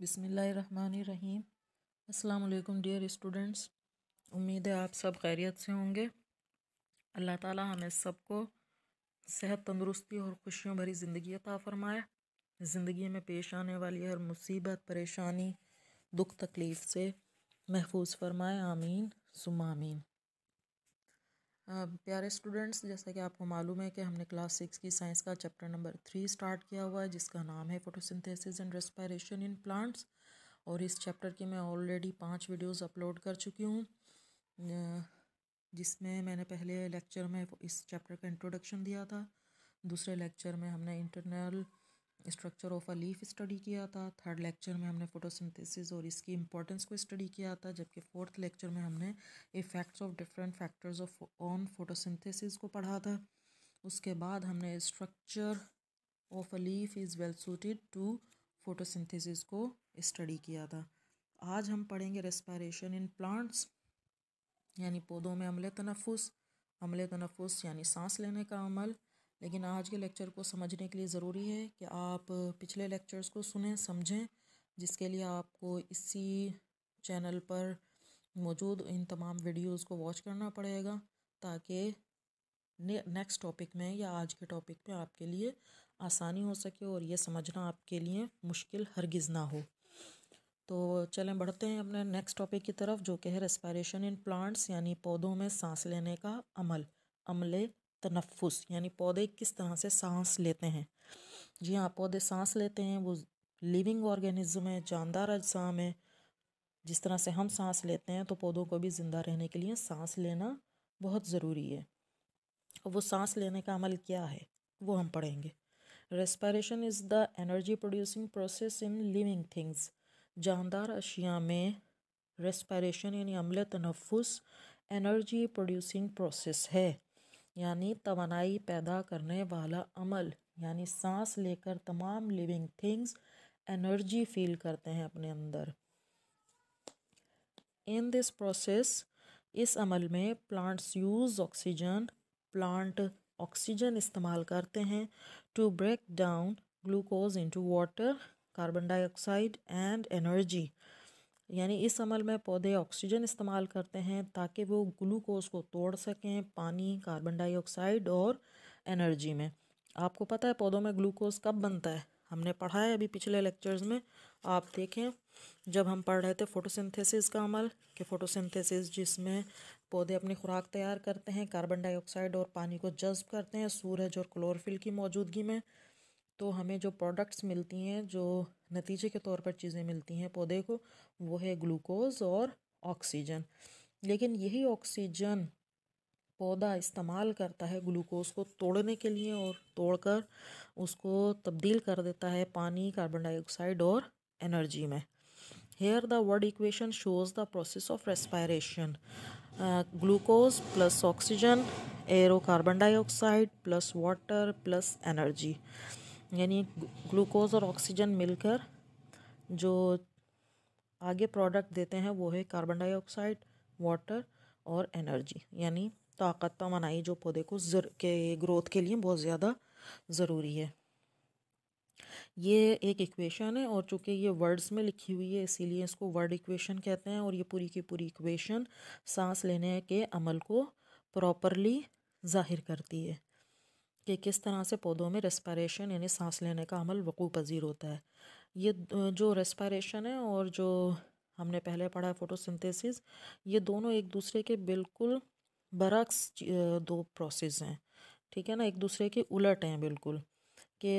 बिसमीम अल्लाम dear students उम्मीद है आप सब खैरियत से होंगे अल्लाह ताला हमें सबको सेहत तंदुरुस्ती और खुशियों भरी ज़िंदगी अता फ़रमाए ज़िंदगी में पेश आने वाली हर मुसीबत परेशानी दुख तकलीफ़ से महफूज फरमाए आमीन सुमामीन प्यारे स्टूडेंट्स जैसा कि आपको मालूम है कि हमने क्लास सिक्स की साइंस का चैप्टर नंबर थ्री स्टार्ट किया हुआ है जिसका नाम है photosynthesis and respiration in plants और इस चैप्टर की मैं ऑलरेडी पांच वीडियोस अपलोड कर चुकी हूँ जिसमें मैंने पहले लेक्चर में इस चैप्टर का इंट्रोडक्शन दिया था दूसरे लेक्चर में हमने internal structure of a leaf study किया था थर्ड लेक्चर में हमने फोटोसिंथेसिस और इसकी इंपॉर्टेंस को स्टडी किया था जबकि फोर्थ लेक्चर में हमने effects of different factors of on photosynthesis को पढ़ा था उसके बाद हमने structure of a leaf is well suited to photosynthesis को स्टडी किया था आज हम पढ़ेंगे रेस्पायरेशन इन प्लांट्स यानी पौधों में अमले तनफुस अमले तनफुस यानी सांस लेने का अमल लेकिन आज के लेक्चर को समझने के लिए ज़रूरी है कि आप पिछले लेक्चर्स को सुने समझें जिसके लिए आपको इसी चैनल पर मौजूद इन तमाम वीडियोस को वॉच करना पड़ेगा ताकि नेक्स्ट टॉपिक में या आज के टॉपिक में आपके लिए आसानी हो सके और ये समझना आपके लिए मुश्किल हरगिज़ ना हो तो चलें बढ़ते हैं अपने नेक्स्ट टॉपिक की तरफ जो कि है रेस्पायरेशन इन प्लांट्स यानी पौधों में सांस लेने का अमल अमले तनफुस यानी पौधे किस तरह से सांस लेते हैं जी हाँ पौधे सांस लेते हैं वो लिविंग ऑर्गेनिज्म है जानदार अजसाम है जिस तरह से हम सांस लेते हैं तो पौधों को भी ज़िंदा रहने के लिए सांस लेना बहुत ज़रूरी है और वो सांस लेने का अमल क्या है वो हम पढ़ेंगे respiration is the energy producing process in living things जानदार अशिया में रेस्पायरेशन यानी अमल तनफ़ुस एनर्जी प्रोड्यूसिंग प्रोसेस है यानी तोानाई पैदा करने वाला अमल यानी सांस लेकर तमाम लिविंग थिंग्स एनर्जी फील करते हैं अपने अंदर इन दिस प्रोसेस इस अमल में plants use oxygen plant oxygen इस्तेमाल करते हैं to break down glucose into water carbon dioxide and energy यानी इस अमल में पौधे ऑक्सीजन इस्तेमाल करते हैं ताकि वो ग्लूकोज को तोड़ सकें पानी कार्बन डाइऑक्साइड और एनर्जी में आपको पता है पौधों में ग्लूकोज कब बनता है हमने पढ़ा है अभी पिछले लेक्चर्स में आप देखें जब हम पढ़ रहे थे फोटोसिंथेसिस का अमल कि फोटोसिंथेसिस जिसमें पौधे अपनी खुराक तैयार करते हैं कार्बन डाइऑक्साइड और पानी को जज्ब करते हैं सूरज और क्लोरोफिल की मौजूदगी में तो हमें जो प्रोडक्ट्स मिलती हैं जो नतीजे के तौर पर चीज़ें मिलती हैं पौधे को वो है ग्लूकोज़ और ऑक्सीजन लेकिन यही ऑक्सीजन पौधा इस्तेमाल करता है ग्लूकोज को तोड़ने के लिए और तोड़कर उसको तब्दील कर देता है पानी कार्बन डाइऑक्साइड और एनर्जी में here the word equation shows the process of respiration glucose plus oxygen arrow carbon dioxide plus water plus energy यानी ग्लूकोज़ और ऑक्सीजन मिलकर जो आगे प्रोडक्ट देते हैं वो है कार्बन डाइऑक्साइड वाटर और एनर्जी यानी ताकत तो मनाई जो पौधे को जर के ग्रोथ के लिए बहुत ज़्यादा ज़रूरी है ये एक इक्वेशन है और चूँकि ये वर्ड्स में लिखी हुई है इसीलिए इसको वर्ड इक्वेशन कहते हैं और ये पूरी की पूरी इक्वेशन सांस लेने के अमल को प्रॉपरली ज़ाहिर करती है कि किस तरह से पौधों में रेस्पायरेशन यानी सांस लेने का अमल वक़ू पज़ीर होता है ये जो रेस्पायरेशन है और जो हमने पहले पढ़ा है फोटोसिंथेसिस ये दोनों एक दूसरे के बिल्कुल बरक्स दो प्रोसेस हैं ठीक है ना एक दूसरे के उलट हैं बिल्कुल कि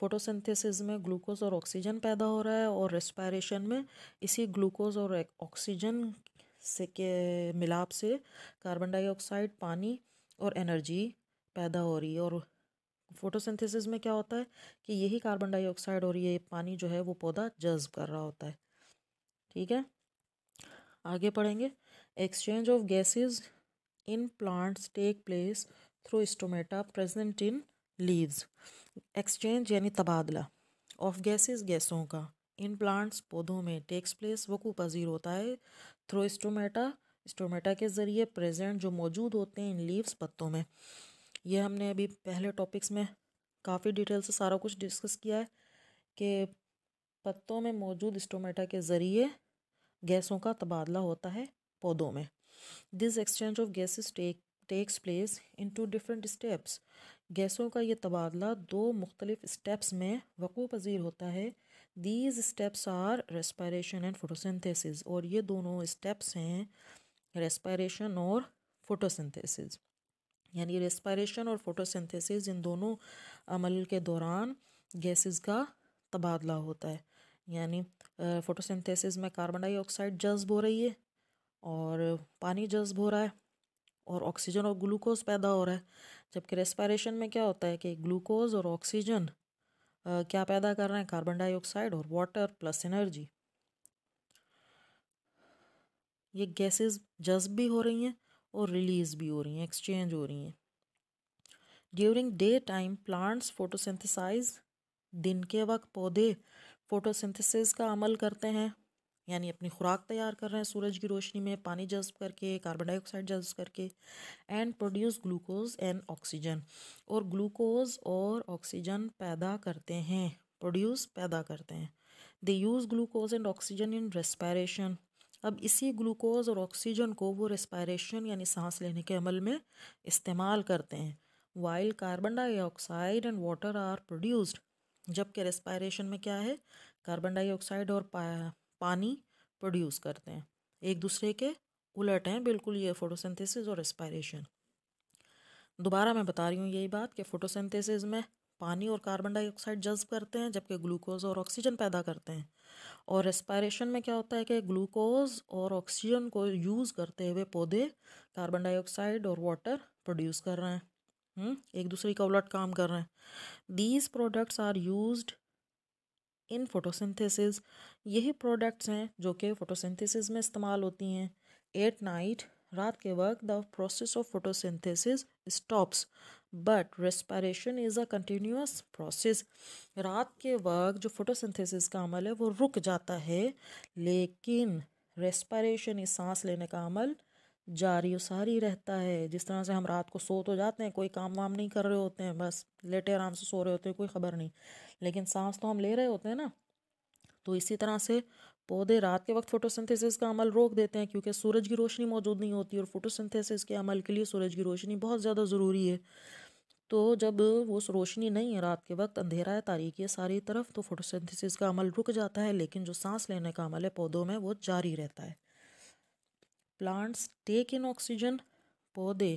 फोटोसिंथेसिस में ग्लूकोज और ऑक्सीजन पैदा हो रहा है और रेस्पायरेशन में इसी ग्लूकोज और ऑक्सीजन से के मिलाप से कार्बन डाइऑक्साइड पानी और एनर्जी पैदा हो रही है और फोटोसिंथेसिस में क्या होता है कि यही कार्बन डाइऑक्साइड और ये पानी जो है वो पौधा जज्ब कर रहा होता है ठीक है आगे पढ़ेंगे exchange of gases in plants take place through stomata present in leaves exchange यानी तबादला ऑफ गैसेस गैसों का इन प्लांट्स पौधों में टेक्स प्लेस वकू पजीर होता है थ्रू स्टोमेटा स्टोमेटा के ज़रिए प्रेजेंट जो मौजूद होते हैं इन लीव्स पत्तों में यह हमने अभी पहले टॉपिक्स में काफ़ी डिटेल से सारा कुछ डिस्कस किया है कि पत्तों में मौजूद स्टोमेटा के ज़रिए गैसों का तबादला होता है पौधों में this exchange of gases take takes place in two different steps गैसों का ये तबादला दो मुख्तलिफ स्टेप्स में वक़ू पजीर होता है these steps are respiration and photosynthesis और ये दोनों स्टेप्स हैं रेस्पायरेशन और फोटोसिंथेसिस यानी रेस्पायरेशन और फोटोसिंथेसिस इन दोनों अमल के दौरान गैसेस का तबादला होता है यानी फोटोसिंथेसिस में कार्बन डाइऑक्साइड जज्ब हो रही है और पानी जज्ब हो रहा है और ऑक्सीजन और ग्लूकोज पैदा हो रहा है जबकि रेस्पायरेशन में क्या होता है कि ग्लूकोज और ऑक्सीजन क्या पैदा कर रहे हैं कार्बन डाइऑक्साइड और वाटर प्लस एनर्जी ये गैसेस जज्ब भी हो रही हैं और रिलीज़ भी हो रही हैं एक्सचेंज हो रही हैं during day time plants photosynthesize दिन के वक्त पौधे फोटोसिंथेसिस का अमल करते हैं यानी अपनी खुराक तैयार कर रहे हैं सूरज की रोशनी में पानी जज्ब करके कार्बन डाइऑक्साइड जज्ब करके and produce glucose and oxygen और ग्लूकोज और ऑक्सीजन पैदा करते हैं प्रोड्यूस पैदा करते हैं they use glucose and oxygen in respiration अब इसी ग्लूकोज़ और ऑक्सीजन को वो रेस्पायरेशन यानी सांस लेने के अमल में इस्तेमाल करते हैं while carbon dioxide and water are produced जबकि रेस्पायरेशन में क्या है कार्बन डाइऑक्साइड और पा, पानी प्रोड्यूस करते हैं एक दूसरे के उलट हैं बिल्कुल ये फोटोसिंथेसिस और रेस्पायरेशन दोबारा मैं बता रही हूँ यही बात कि फोटोसिंथेसिस में पानी और कार्बन डाइऑक्साइड जज्ब करते हैं जबकि ग्लूकोज और ऑक्सीजन पैदा करते हैं और रेस्पायरेशन में क्या होता है कि ग्लूकोज और ऑक्सीजन को यूज़ करते हुए पौधे कार्बन डाइऑक्साइड और वाटर प्रोड्यूस कर रहे हैं हुँ? हम्म, एक दूसरे का उलट काम कर रहे हैं these products are use in photosynthesis यही प्रोडक्ट्स हैं जो कि फोटोसिंथेसिस में इस्तेमाल होती हैं एट नाइट रात के वक्त the process of photosynthesis stops but respiration is a continuous process रात के वक्त जो फोटोसिंथेसिस का अमल है वो रुक जाता है लेकिन रेस्पायरेशन इस सांस लेने का अमल जारी उसार रहता है जिस तरह से हम रात को सो तो जाते हैं कोई काम वाम नहीं कर रहे होते हैं बस लेटे आराम से सो रहे होते हैं कोई ख़बर नहीं लेकिन सांस तो हम ले रहे होते हैं ना तो इसी तरह से पौधे रात के वक्त फोटोसिंथेसिस का अमल रोक देते हैं क्योंकि सूरज की रोशनी मौजूद नहीं होती और फोटोसिंथेसिस के अमल के लिए सूरज की रोशनी बहुत ज़्यादा ज़रूरी है तो जब वो रोशनी नहीं है रात के वक्त अंधेरा है तारीखी है सारी तरफ तो फोटोसिंथेसिस का अमल रुक जाता है लेकिन जो सांस लेने का अमल है पौधों में वो जारी रहता है प्लांट्स टेक इन ऑक्सीजन पौधे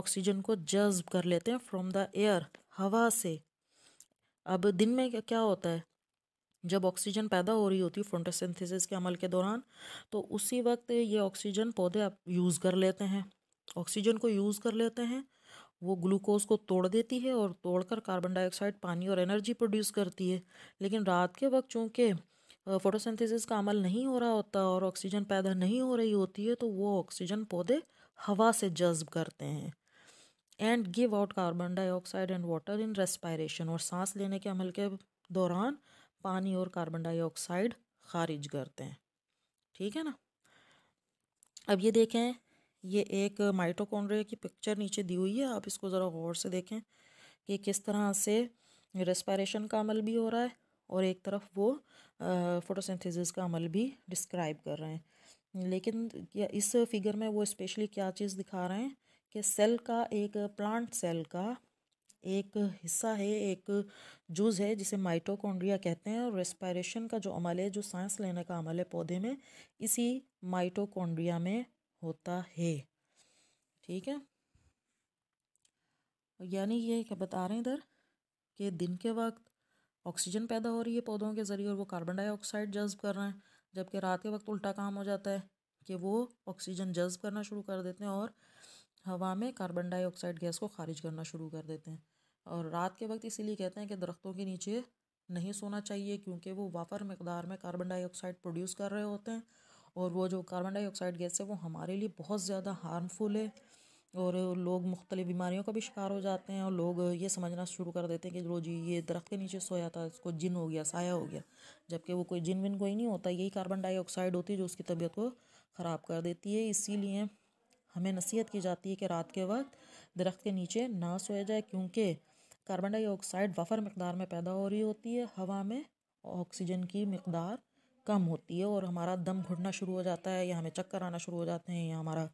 ऑक्सीजन को जज्ब कर लेते हैं फ्रॉम द एयर हवा से अब दिन में क्या होता है जब ऑक्सीजन पैदा हो रही होती है फोटोसिंथेसिस के अमल के दौरान तो उसी वक्त ये ऑक्सीजन पौधे आप यूज़ कर लेते हैं ऑक्सीजन को यूज़ कर लेते हैं वो ग्लूकोज को तोड़ देती है और तोड़कर कार्बन डाइऑक्साइड पानी और एनर्जी प्रोड्यूस करती है लेकिन रात के वक्त चूँकि फोटोसिंथेसिस का अमल नहीं हो रहा होता और ऑक्सीजन पैदा नहीं हो रही होती है तो वो ऑक्सीजन पौधे हवा से जज्ब करते हैं and give out carbon dioxide and water in respiration और सांस लेने के अमल के दौरान पानी और कार्बन डाइऑक्साइड खारिज करते हैं ठीक है ना अब ये देखें ये एक माइटोकॉन्ड्रिया की पिक्चर नीचे दी हुई है आप इसको ज़रा गौर से देखें कि किस तरह से रेस्पायरेशन का अमल भी हो रहा है और एक तरफ वो फोटोसिंथेसिस का अमल भी डिस्क्राइब कर रहे हैं लेकिन इस फिगर में वो स्पेशली क्या चीज़ दिखा रहे हैं कि सेल का एक प्लांट सेल का एक हिस्सा है एक जूज है जिसे माइटोकॉन्ड्रिया कहते हैं और रेस्पायरेशन का जो अमल है जो सांस लेने का अमल है पौधे में इसी माइटोकॉन्ड्रिया में होता है ठीक है यानी ये क्या बता रहे हैं इधर कि दिन के वक्त ऑक्सीजन पैदा हो रही है पौधों के ज़रिए और वो कार्बन डाइऑक्साइड जज्ब कर रहे हैं जबकि रात के वक्त उल्टा काम हो जाता है कि वो ऑक्सीजन जज्ब करना शुरू कर देते हैं और हवा में कार्बन डाइऑक्साइड गैस को खारिज करना शुरू कर देते हैं और रात के वक्त इसीलिए कहते हैं कि दरख्तों के नीचे नहीं सोना चाहिए क्योंकि वो वाफर मकदार में कार्बन डाइऑक्साइड प्रोड्यूस कर रहे होते हैं और वो जो कार्बन डाइऑक्साइड गैस है वो हमारे लिए बहुत ज़्यादा हार्मफुल है और लोग मुख्तलि बीमारियों का भी शिकार हो जाते हैं और लोग ये समझना शुरू कर देते हैं कि लो जी ये दरख्त के नीचे सोया था इसको जिन हो गया साया हो गया जबकि वो कोई जिन विन कोई नहीं होता यही कार्बन डाइऑक्साइड होती है जो उसकी तबीयत को ख़राब कर देती है इसीलिए हमें नसीहत की जाती है कि रात के वक्त दरख्त के नीचे ना सोया जाए क्योंकि कार्बन डाइऑक्साइड वफर मकदार में पैदा हो रही होती है हवा में ऑक्सीजन की मकदार कम होती है और हमारा दम घुटना शुरू हो जाता है या हमें चक्कर आना शुरू हो जाते हैं या हमारा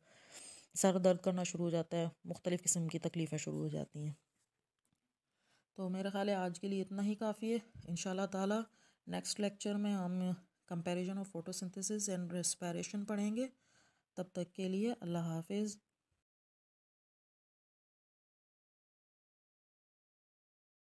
सर दर्द करना शुरू हो जाता है मुख्तलिफ़ किस्म की तकलीफ़ें शुरू हो जाती हैं तो मेरे ख़्याल है आज के लिए इतना ही काफ़ी है इन ताला नेक्स्ट लेक्चर में हम comparison of photosynthesis and respiration पढ़ेंगे तब तक के लिए अल्लाह हाफिज़